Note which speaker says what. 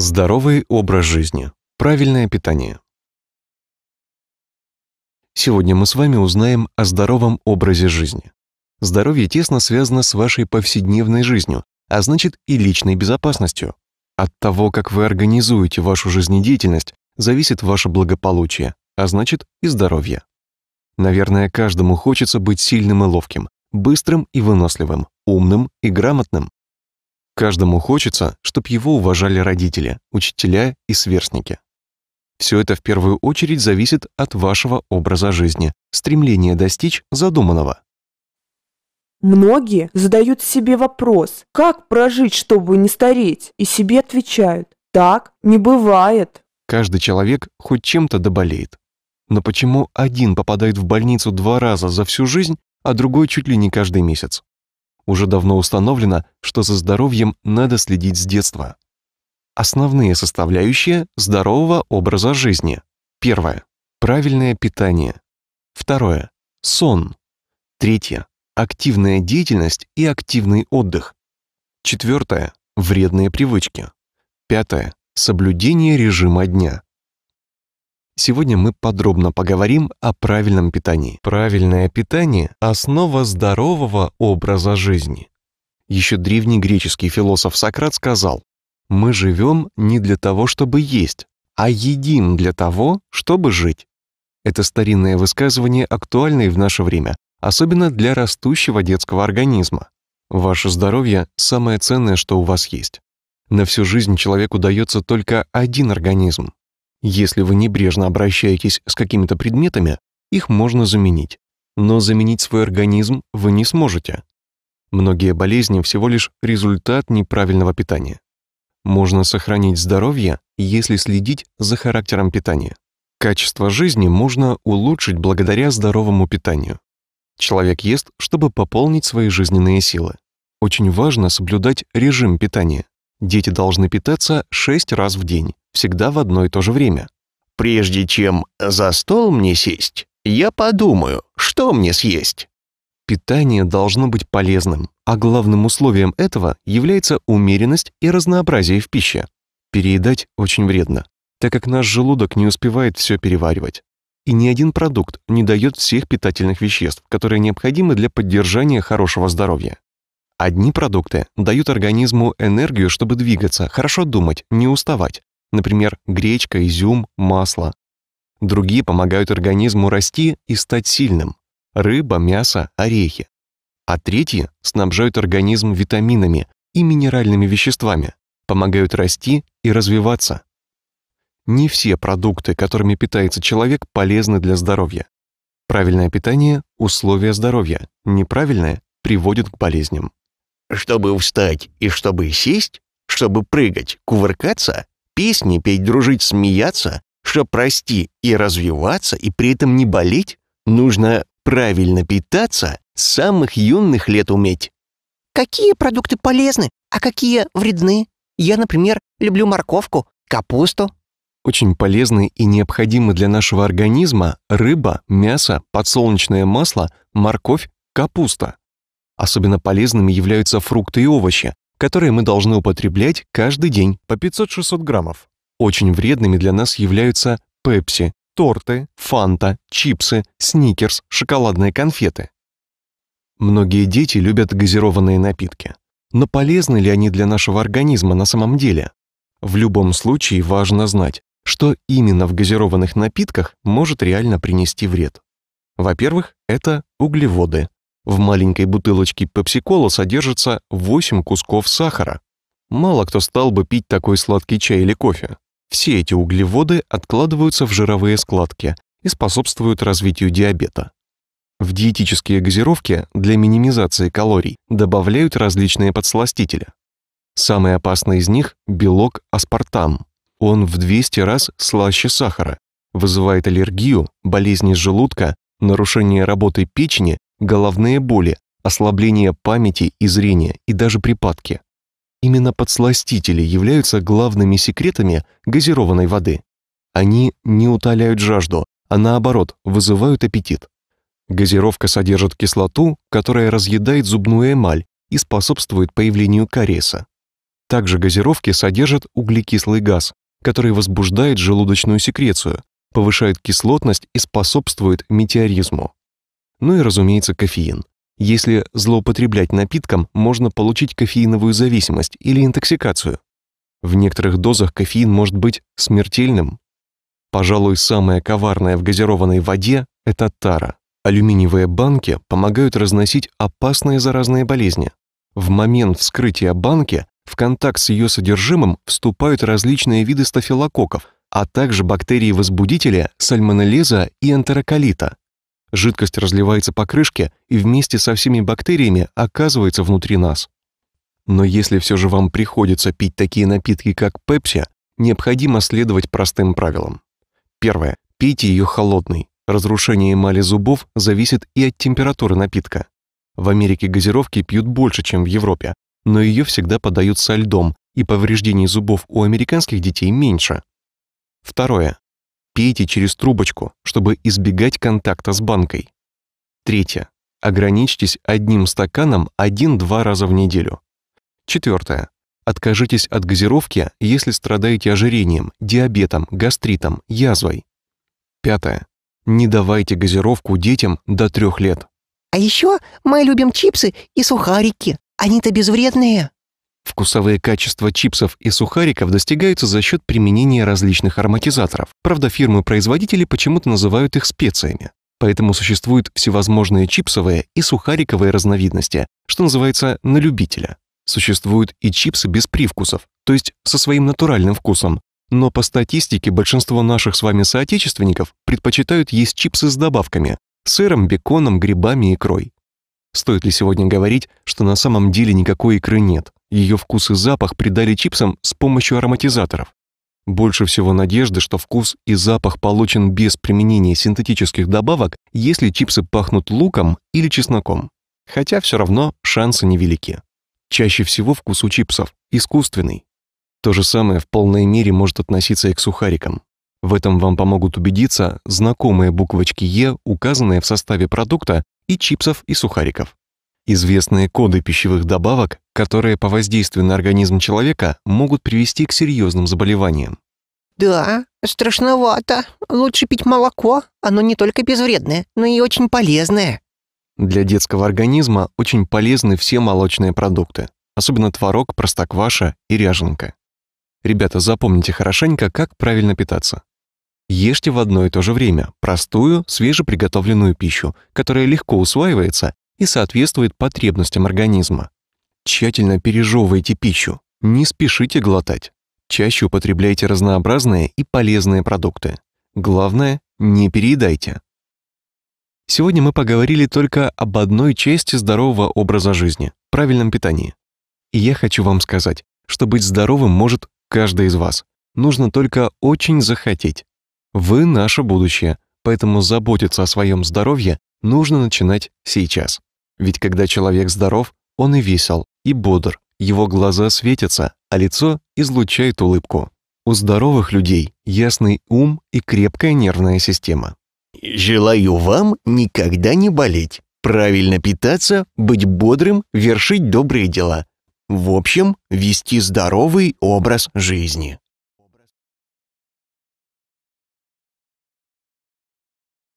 Speaker 1: Здоровый образ жизни. Правильное питание. Сегодня мы с вами узнаем о здоровом образе жизни. Здоровье тесно связано с вашей повседневной жизнью, а значит и личной безопасностью. От того, как вы организуете вашу жизнедеятельность, зависит ваше благополучие, а значит и здоровье. Наверное, каждому хочется быть сильным и ловким, быстрым и выносливым, умным и грамотным. Каждому хочется, чтобы его уважали родители, учителя и сверстники. Все это в первую очередь зависит от вашего образа жизни, стремления достичь задуманного. Многие задают себе вопрос, как прожить, чтобы не стареть, и себе отвечают, так не бывает. Каждый человек хоть чем-то доболеет. Но почему один попадает в больницу два раза за всю жизнь, а другой чуть ли не каждый месяц? Уже давно установлено, что за здоровьем надо следить с детства. Основные составляющие здорового образа жизни. Первое. Правильное питание. Второе. Сон. Третье. Активная деятельность и активный отдых. Четвертое. Вредные привычки. Пятое. Соблюдение режима дня. Сегодня мы подробно поговорим о правильном питании. Правильное питание – основа здорового образа жизни. Еще древнегреческий философ Сократ сказал, «Мы живем не для того, чтобы есть, а едим для того, чтобы жить». Это старинное высказывание актуально и в наше время, особенно для растущего детского организма. Ваше здоровье – самое ценное, что у вас есть. На всю жизнь человеку дается только один организм, если вы небрежно обращаетесь с какими-то предметами, их можно заменить. Но заменить свой организм вы не сможете. Многие болезни всего лишь результат неправильного питания. Можно сохранить здоровье, если следить за характером питания. Качество жизни можно улучшить благодаря здоровому питанию. Человек ест, чтобы пополнить свои жизненные силы. Очень важно соблюдать режим питания. Дети должны питаться 6 раз в день всегда в одно и то же время. «Прежде чем за стол мне сесть, я подумаю, что мне съесть». Питание должно быть полезным, а главным условием этого является умеренность и разнообразие в пище. Переедать очень вредно, так как наш желудок не успевает все переваривать. И ни один продукт не дает всех питательных веществ, которые необходимы для поддержания хорошего здоровья. Одни продукты дают организму энергию, чтобы двигаться, хорошо думать, не уставать, например, гречка, изюм, масло. Другие помогают организму расти и стать сильным – рыба, мясо, орехи. А третьи снабжают организм витаминами и минеральными веществами, помогают расти и развиваться. Не все продукты, которыми питается человек, полезны для здоровья. Правильное питание – условие здоровья, неправильное – приводит к болезням. Чтобы встать и чтобы сесть, чтобы прыгать, кувыркаться, песни, петь, дружить, смеяться, чтоб расти и развиваться, и при этом не болеть, нужно правильно питаться, с самых юных лет уметь. Какие продукты полезны, а какие вредны? Я, например, люблю морковку, капусту. Очень полезны и необходимы для нашего организма рыба, мясо, подсолнечное масло, морковь, капуста. Особенно полезными являются фрукты и овощи, которые мы должны употреблять каждый день по 500-600 граммов. Очень вредными для нас являются пепси, торты, фанта, чипсы, сникерс, шоколадные конфеты. Многие дети любят газированные напитки. Но полезны ли они для нашего организма на самом деле? В любом случае важно знать, что именно в газированных напитках может реально принести вред. Во-первых, это углеводы, в маленькой бутылочке пепси-кола содержится 8 кусков сахара. Мало кто стал бы пить такой сладкий чай или кофе. Все эти углеводы откладываются в жировые складки и способствуют развитию диабета. В диетические газировки для минимизации калорий добавляют различные подсластители. Самый опасный из них – белок аспартам. Он в 200 раз слаще сахара, вызывает аллергию, болезни желудка, нарушение работы печени головные боли, ослабление памяти и зрения и даже припадки. Именно подсластители являются главными секретами газированной воды. Они не утоляют жажду, а наоборот вызывают аппетит. Газировка содержит кислоту, которая разъедает зубную эмаль и способствует появлению кариеса. Также газировки содержат углекислый газ, который возбуждает желудочную секрецию, повышает кислотность и способствует метеоризму. Ну и, разумеется, кофеин. Если злоупотреблять напитком, можно получить кофеиновую зависимость или интоксикацию. В некоторых дозах кофеин может быть смертельным. Пожалуй, самое коварное в газированной воде – это тара. Алюминиевые банки помогают разносить опасные заразные болезни. В момент вскрытия банки в контакт с ее содержимым вступают различные виды стафилококков, а также бактерии-возбудителя, сальмонеллеза и энтероколита, Жидкость разливается по крышке и вместе со всеми бактериями оказывается внутри нас. Но если все же вам приходится пить такие напитки, как пепси, необходимо следовать простым правилам. Первое. Пейте ее холодной. Разрушение эмали зубов зависит и от температуры напитка. В Америке газировки пьют больше, чем в Европе, но ее всегда подают со льдом, и повреждений зубов у американских детей меньше. Второе. Пейте через трубочку, чтобы избегать контакта с банкой. Третье. Ограничьтесь одним стаканом 1-2 раза в неделю. Четвертое. Откажитесь от газировки, если страдаете ожирением, диабетом, гастритом, язвой. Пятое. Не давайте газировку детям до трех лет. А еще мы любим чипсы и сухарики. Они-то безвредные. Вкусовые качества чипсов и сухариков достигаются за счет применения различных ароматизаторов. Правда, фирмы-производители почему-то называют их специями. Поэтому существуют всевозможные чипсовые и сухариковые разновидности, что называется «на любителя». Существуют и чипсы без привкусов, то есть со своим натуральным вкусом. Но по статистике большинство наших с вами соотечественников предпочитают есть чипсы с добавками – сыром, беконом, грибами, и икрой. Стоит ли сегодня говорить, что на самом деле никакой икры нет? Ее вкус и запах придали чипсам с помощью ароматизаторов. Больше всего надежды, что вкус и запах получен без применения синтетических добавок, если чипсы пахнут луком или чесноком. Хотя все равно шансы невелики. Чаще всего вкус у чипсов искусственный. То же самое в полной мере может относиться и к сухарикам. В этом вам помогут убедиться знакомые буквочки «Е», указанные в составе продукта и чипсов и сухариков. Известные коды пищевых добавок, которые по воздействию на организм человека могут привести к серьезным заболеваниям. «Да, страшновато. Лучше пить молоко. Оно не только безвредное, но и очень полезное». Для детского организма очень полезны все молочные продукты, особенно творог, простокваша и ряженка. Ребята, запомните хорошенько, как правильно питаться. Ешьте в одно и то же время простую, свежеприготовленную пищу, которая легко усваивается и соответствует потребностям организма. Тщательно пережевывайте пищу, не спешите глотать. Чаще употребляйте разнообразные и полезные продукты. Главное, не переедайте. Сегодня мы поговорили только об одной части здорового образа жизни – правильном питании. И я хочу вам сказать, что быть здоровым может каждый из вас. Нужно только очень захотеть. Вы – наше будущее, поэтому заботиться о своем здоровье нужно начинать сейчас. Ведь когда человек здоров, он и весел, и бодр, его глаза светятся, а лицо излучает улыбку. У здоровых людей ясный ум и крепкая нервная система. «Желаю вам никогда не болеть, правильно питаться, быть бодрым, вершить добрые дела. В общем, вести здоровый образ жизни».